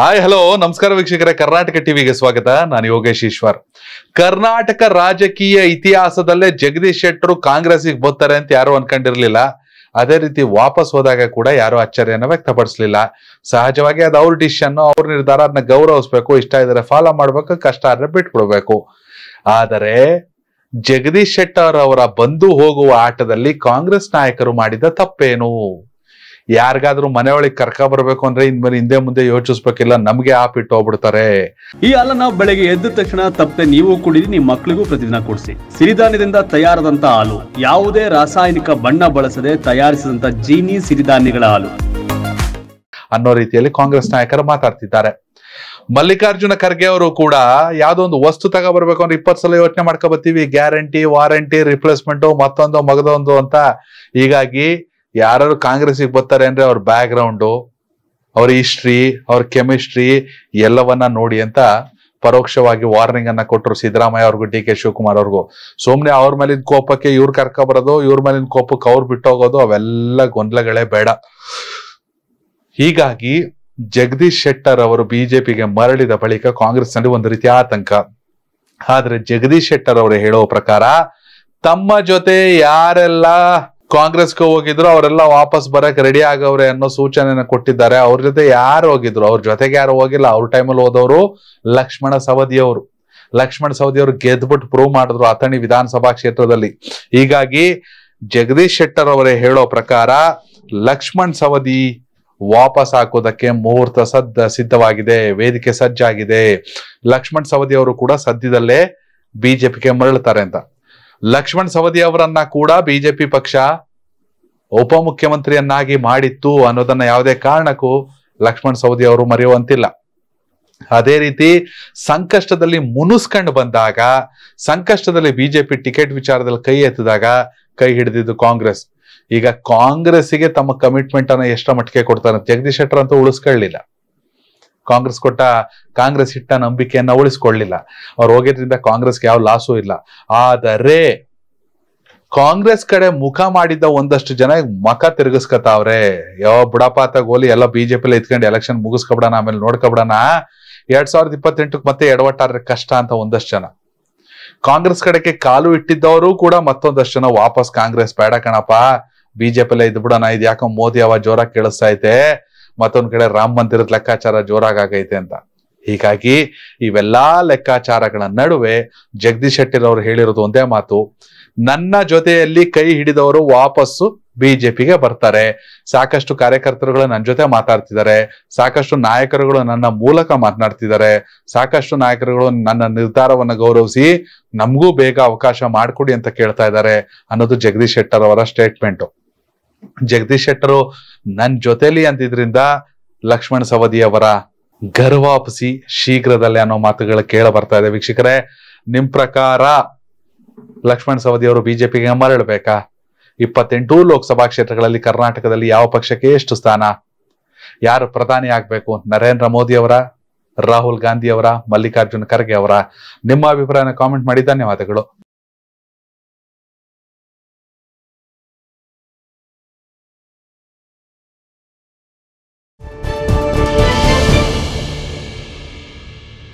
hi hello ನಮಸ್ಕಾರ ವೀಕ್ಷಕರೇ ಕರ್ನಾಟಕ ಟಿವಿಗೆ ಸ್ವಾಗತ ನಾನು ಯೋಗೇಶ್ ಈಶ್ವರ್ ಕರ್ನಾಟಕ ರಾಜಕೀಯ ಇತಿಹಾಸದಲ್ಲೇ ಜಗದೀಶ್ ಶೆಟ್ಟರು ಕಾಂಗ್ರೆಸ್ಗೆ ಬರ್ತಾರೆ ಅಂತ ಯಾರು ಅನ್ಕೊಂಡಿರ್ಲಿಲ್ಲ ಅದೇ ರೀತಿ ವಾಪಸ್ ಹೋದಾಗ ಕೂಡ ಯಾರು ಆಶ್ಚರ್ಯನ ವ್ಯಕ್ತಪಡಿಸ್ಲಿಲ್ಲ ಸಹಜವಾಗಿ ಅದು ಅವ್ರ ಡಿಸಿಷನ್ ಅವ್ರ ನಿರ್ಧಾರ ಅದನ್ನ ಗೌರವಿಸ್ಬೇಕು ಇಷ್ಟ ಇದ್ರೆ ಫಾಲೋ ಮಾಡ್ಬೇಕು ಕಷ್ಟ ಆದ್ರೆ ಬಿಟ್ಕೊಡ್ಬೇಕು ಆದರೆ ಜಗದೀಶ್ ಶೆಟ್ಟರ್ ಅವರ ಬಂದು ಹೋಗುವ ಆಟದಲ್ಲಿ ಕಾಂಗ್ರೆಸ್ ನಾಯಕರು ಮಾಡಿದ ತಪ್ಪೇನು ಯಾರಿಗಾದ್ರೂ ಮನೆಯೊಳಗೆ ಕರ್ಕ ಬರ್ಬೇಕು ಅಂದ್ರೆ ಇನ್ಮೇಲೆ ಹಿಂದೆ ಮುಂದೆ ಯೋಚಿಸ್ಬೇಕಿಲ್ಲ ನಮ್ಗೆ ಆಪ್ ಇಟ್ಟು ಹೋಗ್ಬಿಡ್ತಾರೆ ಈ ಹಾಲನ್ನ ಬೆಳಗ್ಗೆ ಎದ್ದ ತಕ್ಷಣ ತಪ್ಪದೆ ನೀವು ಕುಡಿದ್ರಿ ನಿಮ್ಮ ಮಕ್ಕಳಿಗೂ ಪ್ರತಿದಿನ ಕೊಡಿಸಿ ಸಿರಿಧಾನ್ಯದಿಂದ ತಯಾರದಂತ ಹಾಲು ಯಾವುದೇ ರಾಸಾಯನಿಕ ಬಣ್ಣ ಬಳಸದೆ ತಯಾರಿಸಿದಂತ ಜೀನಿ ಸಿರಿಧಾನ್ಯಗಳ ಹಾಲು ಅನ್ನೋ ರೀತಿಯಲ್ಲಿ ಕಾಂಗ್ರೆಸ್ ನಾಯಕರು ಮಾತಾಡ್ತಿದ್ದಾರೆ ಮಲ್ಲಿಕಾರ್ಜುನ ಖರ್ಗೆ ಅವರು ಕೂಡ ಯಾವುದೋ ಒಂದು ವಸ್ತು ಬರ್ಬೇಕು ಅಂದ್ರೆ ಇಪ್ಪತ್ತು ಸಲ ಯೋಚನೆ ಬರ್ತೀವಿ ಗ್ಯಾರಂಟಿ ವಾರಂಟಿ ರಿಪ್ಲೇಸ್ಮೆಂಟು ಮತ್ತೊಂದು ಮಗದೊಂದು ಅಂತ ಹೀಗಾಗಿ ಯಾರು ಕಾಂಗ್ರೆಸ್ಗೆ ಬರ್ತಾರೆ ಅಂದ್ರೆ ಅವ್ರ ಬ್ಯಾಕ್ ಗ್ರೌಂಡು ಅವ್ರ ಹಿಸ್ಟ್ರಿ ಅವ್ರ ಕೆಮಿಸ್ಟ್ರಿ ಎಲ್ಲವನ್ನ ನೋಡಿ ಅಂತ ಪರೋಕ್ಷವಾಗಿ ವಾರ್ನಿಂಗ್ ಅನ್ನ ಕೊಟ್ಟರು ಸಿದ್ದರಾಮಯ್ಯ ಅವ್ರಿಗೂ ಡಿ ಕೆ ಶಿವಕುಮಾರ್ ಅವ್ರಿಗೂ ಸುಮ್ಮನೆ ಅವ್ರ ಮೇಲಿನ ಕೋಪಕ್ಕೆ ಇವ್ರು ಕರ್ಕ ಬರೋದು ಇವ್ರ ಮೇಲಿನ ಕೋಪಕ್ಕೆ ಅವ್ರು ಬಿಟ್ಟೋಗೋದು ಅವೆಲ್ಲ ಗೊಂದಲಗಳೇ ಬೇಡ ಹೀಗಾಗಿ ಜಗದೀಶ್ ಶೆಟ್ಟರ್ ಅವರು ಬಿಜೆಪಿಗೆ ಮರಳಿದ ಬಳಿಕ ಕಾಂಗ್ರೆಸ್ನಲ್ಲಿ ಒಂದು ರೀತಿಯ ಆತಂಕ ಆದ್ರೆ ಜಗದೀಶ್ ಶೆಟ್ಟರ್ ಅವರು ಹೇಳುವ ಪ್ರಕಾರ ತಮ್ಮ ಜೊತೆ ಯಾರೆಲ್ಲ ಕಾಂಗ್ರೆಸ್ಗೆ ಹೋಗಿದ್ರು ಅವರೆಲ್ಲ ವಾಪಸ್ ಬರಕ್ ರೆಡಿ ಆಗವ್ರೆ ಅನ್ನೋ ಸೂಚನೆನ ಕೊಟ್ಟಿದ್ದಾರೆ ಅವ್ರ ಜೊತೆ ಯಾರು ಹೋಗಿದ್ರು ಅವ್ರ ಜೊತೆಗೆ ಯಾರು ಹೋಗಿಲ್ಲ ಅವ್ರ ಟೈಮಲ್ಲಿ ಹೋದವರು ಲಕ್ಷ್ಮಣ ಸವದಿಯವರು ಲಕ್ಷ್ಮಣ ಸವದಿ ಅವರು ಗೆದ್ಬಿಟ್ಟು ಪ್ರೂವ್ ಮಾಡಿದ್ರು ಅಥಣಿ ವಿಧಾನಸಭಾ ಕ್ಷೇತ್ರದಲ್ಲಿ ಹೀಗಾಗಿ ಜಗದೀಶ್ ಶೆಟ್ಟರ್ ಅವರೇ ಹೇಳೋ ಪ್ರಕಾರ ಲಕ್ಷ್ಮಣ್ ಸವದಿ ವಾಪಸ್ ಹಾಕೋದಕ್ಕೆ ಮುಹೂರ್ತ ಸದ್ದ ಸಿದ್ಧವಾಗಿದೆ ವೇದಿಕೆ ಸಜ್ಜಾಗಿದೆ ಲಕ್ಷ್ಮಣ್ ಸವದಿ ಅವರು ಕೂಡ ಸದ್ಯದಲ್ಲೇ ಬಿಜೆಪಿಗೆ ಮರಳುತ್ತಾರೆ ಅಂತ ಲಕ್ಷ್ಮಣ್ ಸವದಿ ಅವರನ್ನ ಕೂಡ ಬಿಜೆಪಿ ಪಕ್ಷ ಉಪಮುಖ್ಯಮಂತ್ರಿಯನ್ನಾಗಿ ಮಾಡಿತ್ತು ಅನ್ನೋದನ್ನ ಯಾವುದೇ ಕಾರಣಕ್ಕೂ ಲಕ್ಷ್ಮಣ್ ಸವದಿ ಅವರು ಮರೆಯುವಂತಿಲ್ಲ ಅದೇ ರೀತಿ ಸಂಕಷ್ಟದಲ್ಲಿ ಮುನಿಸ್ಕೊಂಡು ಬಂದಾಗ ಸಂಕಷ್ಟದಲ್ಲಿ ಬಿಜೆಪಿ ಟಿಕೆಟ್ ವಿಚಾರದಲ್ಲಿ ಕೈ ಎತ್ತಿದಾಗ ಕೈ ಹಿಡಿದಿದ್ದು ಕಾಂಗ್ರೆಸ್ ಈಗ ಕಾಂಗ್ರೆಸ್ಸಿಗೆ ತಮ್ಮ ಕಮಿಟ್ಮೆಂಟ್ ಅನ್ನ ಎಷ್ಟರ ಮಟ್ಟಿಗೆ ಕೊಡ್ತಾರೆ ಜಗದೀಶ್ ಶೆಟ್ಟರ್ ಅಂತೂ ಉಳಿಸ್ಕೊಳ್ಳಿಲ್ಲ ಕಾಂಗ್ರೆಸ್ ಕೊಟ್ಟ ಕಾಂಗ್ರೆಸ್ ಇಟ್ಟ ನಂಬಿಕೆಯನ್ನ ಉಳಿಸ್ಕೊಳ್ಳಿಲ್ಲ ಅವ್ರು ಹೋಗಿದ್ರಿಂದ ಕಾಂಗ್ರೆಸ್ಗೆ ಯಾವ ಲಾಸು ಇಲ್ಲ ಆದರೆ ಕಾಂಗ್ರೆಸ್ ಕಡೆ ಮುಖ ಮಾಡಿದ್ದ ಒಂದಷ್ಟು ಜನ ಮಖ ತಿರುಗಿಸ್ಕತಾವ್ರೆ ಯಾವ ಬುಡಾಪಾತ ಗೋಲಿ ಎಲ್ಲ ಬಿಜೆಪಿಲಿ ಇತ್ಕೊಂಡು ಎಲೆಕ್ಷನ್ ಮುಗಿಸ್ಕೊಬಿಡಣ ಆಮೇಲೆ ನೋಡ್ಕೊಬಿಡಣ ಎರಡ್ ಸಾವಿರದ ಇಪ್ಪತ್ತೆಂಟಕ್ಕೆ ಮತ್ತೆ ಎಡವಟ್ಟಾರ ಕಷ್ಟ ಅಂತ ಒಂದಷ್ಟು ಜನ ಕಾಂಗ್ರೆಸ್ ಕಡೆಗೆ ಕಾಲು ಇಟ್ಟಿದ್ದವರು ಕೂಡ ಮತ್ತೊಂದಷ್ಟು ಜನ ವಾಪಸ್ ಕಾಂಗ್ರೆಸ್ ಬೇಡ ಕಣಪ್ಪ ಬಿಜೆಪಿಲೇ ಇದ್ ಇದು ಯಾಕೋ ಮೋದಿ ಅವ ಜೋರಾಗಿ ಕೇಳಿಸ್ತಾ ಐತೆ ಮತ್ತೊಂದ್ ಕಡೆ ರಾಮ ಮಂದಿರದ ಲೆಕ್ಕಾಚಾರ ಜೋರಾಗೈತೆ ಅಂತ ಹೀಗಾಗಿ ಇವೆಲ್ಲಾ ಲೆಕ್ಕಾಚಾರಗಳ ನಡುವೆ ಜಗದೀಶ್ ಶೆಟ್ಟಿರ್ ಅವರು ಹೇಳಿರೋದು ಒಂದೇ ಮಾತು ನನ್ನ ಜೊತೆಯಲ್ಲಿ ಕೈ ಹಿಡಿದವರು ವಾಪಸ್ಸು ಬಿಜೆಪಿಗೆ ಬರ್ತಾರೆ ಸಾಕಷ್ಟು ಕಾರ್ಯಕರ್ತರುಗಳು ನನ್ನ ಜೊತೆ ಮಾತಾಡ್ತಿದ್ದಾರೆ ಸಾಕಷ್ಟು ನಾಯಕರುಗಳು ನನ್ನ ಮೂಲಕ ಮಾತನಾಡ್ತಿದ್ದಾರೆ ಸಾಕಷ್ಟು ನಾಯಕರುಗಳು ನನ್ನ ನಿರ್ಧಾರವನ್ನ ಗೌರವಿಸಿ ನಮಗೂ ಬೇಗ ಅವಕಾಶ ಮಾಡಿಕೊಡಿ ಅಂತ ಕೇಳ್ತಾ ಇದ್ದಾರೆ ಅನ್ನೋದು ಜಗದೀಶ್ ಶೆಟ್ಟರ್ ಅವರ ಸ್ಟೇಟ್ಮೆಂಟು ಜಗದೀಶ್ ಶೆಟ್ಟರು ನನ್ನ ಜೊತೆಲಿ ಅಂತಿದ್ರಿಂದ ಲಕ್ಷ್ಮಣ ಸವದಿ ಅವರ ಗರ್ವಾಪಸಿ ಶೀಘ್ರದಲ್ಲೇ ಅನ್ನೋ ಮಾತುಗಳು ಕೇಳ ಬರ್ತಾ ಇದೆ ವೀಕ್ಷಕರೇ ನಿಮ್ ಪ್ರಕಾರ ಲಕ್ಷ್ಮಣ ಸವದಿ ಅವರು ಬಿಜೆಪಿಗೆ ಮರಳಬೇಕಾ ಇಪ್ಪತ್ತೆಂಟು ಲೋಕಸಭಾ ಕ್ಷೇತ್ರಗಳಲ್ಲಿ ಕರ್ನಾಟಕದಲ್ಲಿ ಯಾವ ಪಕ್ಷಕ್ಕೆ ಎಷ್ಟು ಸ್ಥಾನ ಯಾರು ಪ್ರಧಾನಿ ಆಗ್ಬೇಕು ನರೇಂದ್ರ ಮೋದಿ ಅವರ ರಾಹುಲ್ ಗಾಂಧಿ ಅವರ ಮಲ್ಲಿಕಾರ್ಜುನ್ ಖರ್ಗೆ ಅವರ ನಿಮ್ಮ ಅಭಿಪ್ರಾಯನ ಕಾಮೆಂಟ್ ಮಾಡಿ ಧನ್ಯವಾದಗಳು